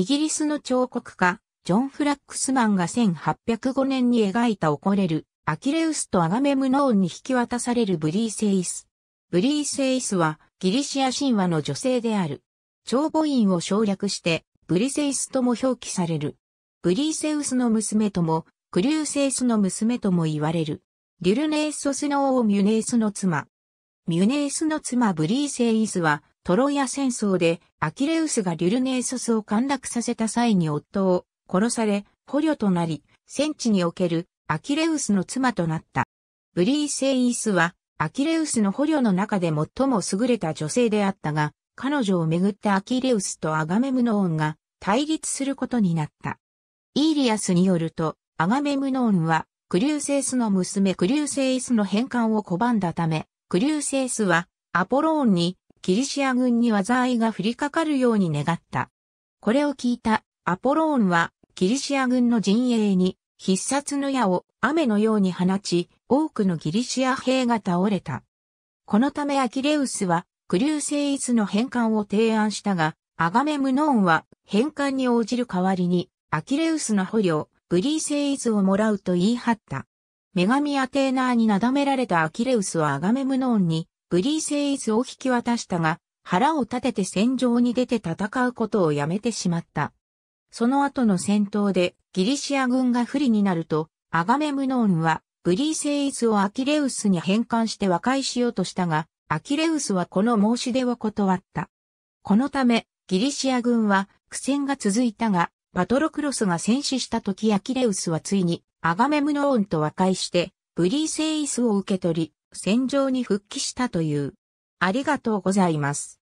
イギリスの彫刻家、ジョン・フラックスマンが1805年に描いた怒れる、アキレウスとアガメムノーンに引き渡されるブリーセイス。ブリーセイスはギリシア神話の女性である。長母院を省略してブリセイスとも表記される。ブリーセウスの娘とも、クリューセイスの娘とも言われる。デュルネーソスの王ミュネースの妻。ミュネースの妻ブリーセイスはトロイア戦争でアキレウスがリュルネーソスを陥落させた際に夫を殺され、捕虜となり、戦地におけるアキレウスの妻となった。ブリーセイイスは、アキレウスの捕虜の中で最も優れた女性であったが、彼女をめぐってアキレウスとアガメムノーンが対立することになった。イーリアスによると、アガメムノーンは、クリューセイスの娘クリューセイスの返還を拒んだため、クリューセイスは、アポローンにキリシア軍に災いが降りかかるように願った。これを聞いたアポローンはキリシア軍の陣営に必殺の矢を雨のように放ち、多くのギリシア兵が倒れた。このためアキレウスはクリューセイスの返還を提案したが、アガメムノーンは返還に応じる代わりに、アキレウスの捕虜、ブリーセイズをもらうと言い張った。女神アテーナーになだめられたアキレウスはアガメムノーンにブリーセイスを引き渡したが、腹を立てて戦場に出て戦うことをやめてしまった。その後の戦闘でギリシア軍が不利になると、アガメムノーンはブリーセイスをアキレウスに返還して和解しようとしたが、アキレウスはこの申し出を断った。このため、ギリシア軍は苦戦が続いたが、パトロクロスが戦死した時アキレウスはついにアガメムノーンと和解して、ブリーセイスを受け取り、戦場に復帰したという。ありがとうございます。